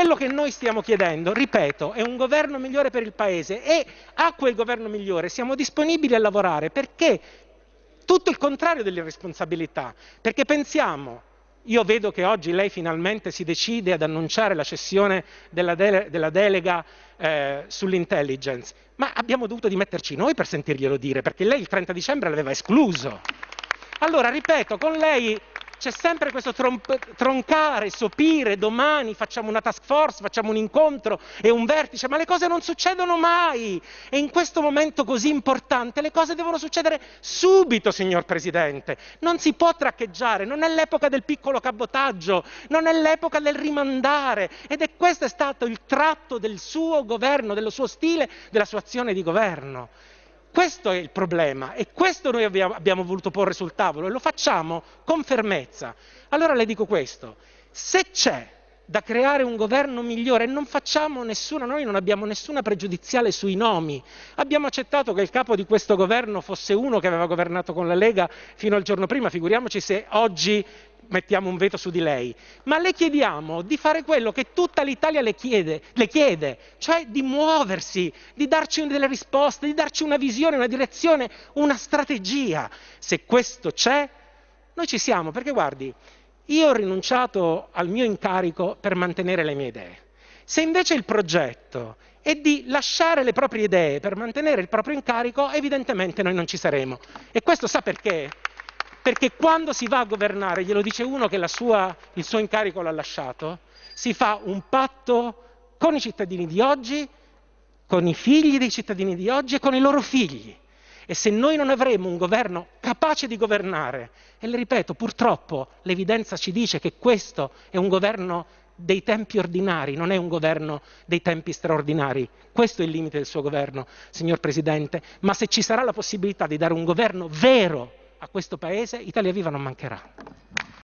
quello che noi stiamo chiedendo, ripeto, è un governo migliore per il Paese e a quel governo migliore siamo disponibili a lavorare perché tutto il contrario dell'irresponsabilità, perché pensiamo io vedo che oggi lei finalmente si decide ad annunciare la cessione della, dele- della delega eh, sull'intelligence, ma abbiamo dovuto dimetterci noi per sentirglielo dire, perché lei il 30 dicembre l'aveva escluso. Allora, ripeto, con lei c'è sempre questo tromp- troncare, sopire, domani facciamo una task force, facciamo un incontro e un vertice, ma le cose non succedono mai. E in questo momento così importante le cose devono succedere subito, signor Presidente. Non si può traccheggiare, non è l'epoca del piccolo cabotaggio, non è l'epoca del rimandare. Ed è questo è stato il tratto del suo governo, dello suo stile, della sua azione di governo. Questo è il problema e questo noi abbiamo voluto porre sul tavolo e lo facciamo con fermezza. Allora le dico questo, se c'è da creare un governo migliore. Non facciamo nessuna, noi non abbiamo nessuna pregiudiziale sui nomi. Abbiamo accettato che il capo di questo governo fosse uno che aveva governato con la Lega fino al giorno prima, figuriamoci se oggi mettiamo un veto su di lei, ma le chiediamo di fare quello che tutta l'Italia le chiede, le chiede cioè di muoversi, di darci delle risposte, di darci una visione, una direzione, una strategia. Se questo c'è, noi ci siamo, perché guardi, io ho rinunciato al mio incarico per mantenere le mie idee. Se invece il progetto è di lasciare le proprie idee per mantenere il proprio incarico, evidentemente noi non ci saremo. E questo sa perché? Perché quando si va a governare, glielo dice uno che sua, il suo incarico l'ha lasciato, si fa un patto con i cittadini di oggi, con i figli dei cittadini di oggi e con i loro figli. E se noi non avremo un governo capace di governare, e le ripeto, purtroppo l'evidenza ci dice che questo è un governo dei tempi ordinari, non è un governo dei tempi straordinari. Questo è il limite del suo governo, signor Presidente. Ma se ci sarà la possibilità di dare un governo vero a questo paese Italia Viva non mancherà.